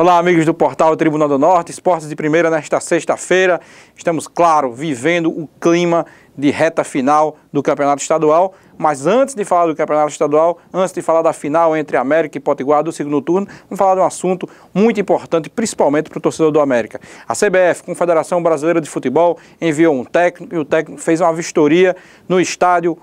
Olá, amigos do portal Tribunal do Norte, Esportes de Primeira nesta sexta-feira. Estamos, claro, vivendo o clima de reta final do Campeonato Estadual. Mas antes de falar do Campeonato Estadual, antes de falar da final entre América e Potiguar do segundo turno, vamos falar de um assunto muito importante, principalmente para o torcedor do América. A CBF, Confederação Brasileira de Futebol, enviou um técnico e o técnico fez uma vistoria no estádio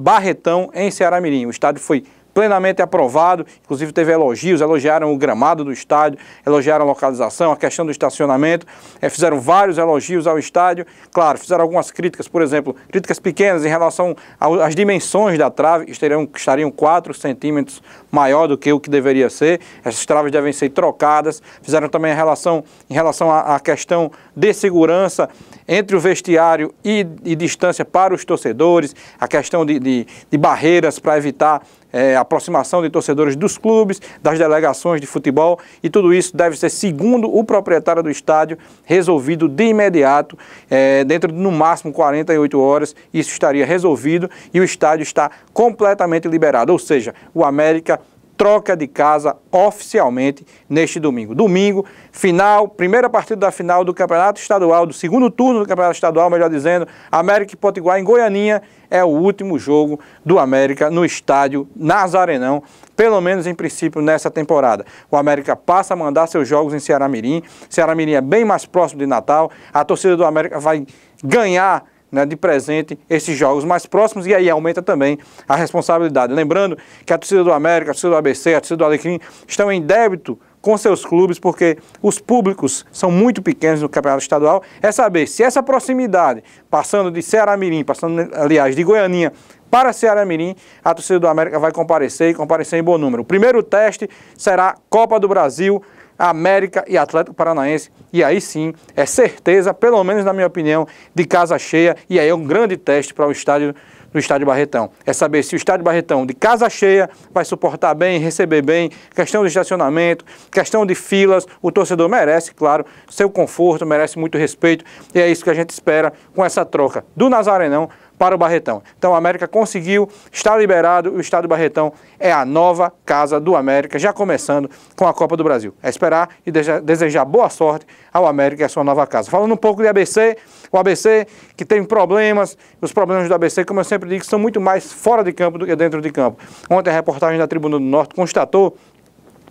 Barretão, em Ceará Mirim. O estádio foi plenamente aprovado, inclusive teve elogios, elogiaram o gramado do estádio, elogiaram a localização, a questão do estacionamento, é, fizeram vários elogios ao estádio, claro, fizeram algumas críticas, por exemplo, críticas pequenas em relação às dimensões da trave, estariam, estariam 4 centímetros maior do que o que deveria ser, essas traves devem ser trocadas, fizeram também a relação, em relação à, questão de segurança entre o vestiário e, e, distância para os torcedores, a questão de, de, de barreiras para evitar é, aproximação de torcedores dos clubes, das delegações de futebol e tudo isso deve ser, segundo o proprietário do estádio, resolvido de imediato, é, dentro de no máximo 48 horas, isso estaria resolvido e o estádio está completamente liberado. Ou seja, o América troca de casa oficialmente neste domingo. Domingo, final, primeira partida da final do Campeonato Estadual, do segundo turno do Campeonato Estadual, melhor dizendo, América e Potiguar em Goianinha, é o último jogo do América no estádio Nazarenão, pelo menos em princípio nessa temporada. O América passa a mandar seus jogos em Ceará Mirim, Ceará Mirim é bem mais próximo de Natal, a torcida do América vai ganhar né, de presente esses jogos mais próximos e aí aumenta também a responsabilidade. Lembrando que a torcida do América, a torcida do ABC, a torcida do Alecrim estão em débito com seus clubes, porque os públicos são muito pequenos no Campeonato Estadual, é saber se essa proximidade, passando de Ceará Mirim, passando, aliás, de Goianinha para Ceará Mirim, a torcida do América vai comparecer e comparecer em bom número. O primeiro teste será Copa do Brasil, América e Atlético Paranaense. E aí sim, é certeza, pelo menos na minha opinião, de casa cheia. E aí é um grande teste para o estádio do Estádio Barretão. É saber se o Estádio Barretão, de casa cheia, vai suportar bem, receber bem, questão de estacionamento, questão de filas. O torcedor merece, claro, seu conforto, merece muito respeito. E é isso que a gente espera com essa troca do Nazarenão para o Barretão. Então o América conseguiu, está liberado, o Estado Barretão é a nova casa do América, já começando com a Copa do Brasil. É esperar e desejar boa sorte ao América e à sua nova casa. Falando um pouco de ABC, o ABC que tem problemas, os problemas do ABC, como eu sempre digo, são muito mais fora de campo do que dentro de campo. Ontem a reportagem da Tribuna do Norte constatou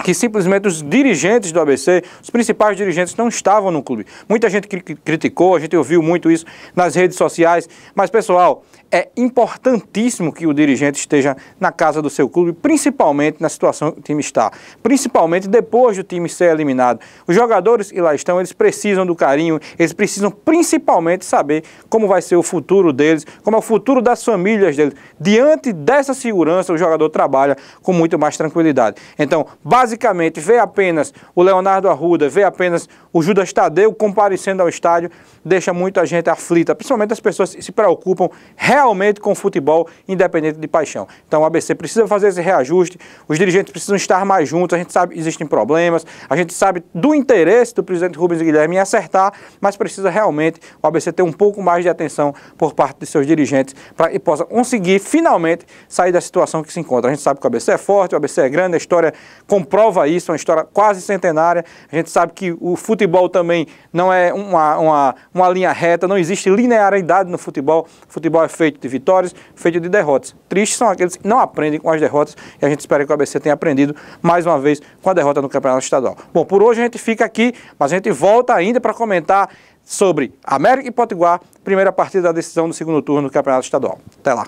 que simplesmente os dirigentes do ABC, os principais dirigentes, não estavam no clube. Muita gente cri criticou, a gente ouviu muito isso nas redes sociais, mas pessoal, é importantíssimo que o dirigente esteja na casa do seu clube, principalmente na situação que o time está, principalmente depois do time ser eliminado. Os jogadores que lá estão, eles precisam do carinho, eles precisam principalmente saber como vai ser o futuro deles, como é o futuro das famílias deles. Diante dessa segurança, o jogador trabalha com muito mais tranquilidade. Então, basicamente, ver apenas o Leonardo Arruda, ver apenas o Judas Tadeu comparecendo ao estádio, deixa muita gente aflita, principalmente as pessoas que se preocupam realmente realmente com futebol, independente de paixão. Então o ABC precisa fazer esse reajuste, os dirigentes precisam estar mais juntos, a gente sabe que existem problemas, a gente sabe do interesse do presidente Rubens Guilherme em acertar, mas precisa realmente o ABC ter um pouco mais de atenção por parte de seus dirigentes para que possa conseguir finalmente sair da situação que se encontra. A gente sabe que o ABC é forte, o ABC é grande, a história comprova isso, é uma história quase centenária. A gente sabe que o futebol também não é uma, uma, uma linha reta, não existe linearidade no futebol. O futebol é feito feito de vitórias, feito de derrotas. Tristes são aqueles que não aprendem com as derrotas e a gente espera que o ABC tenha aprendido mais uma vez com a derrota no Campeonato Estadual. Bom, por hoje a gente fica aqui, mas a gente volta ainda para comentar sobre América e Potiguar, primeira partida da decisão do segundo turno do Campeonato Estadual. Até lá.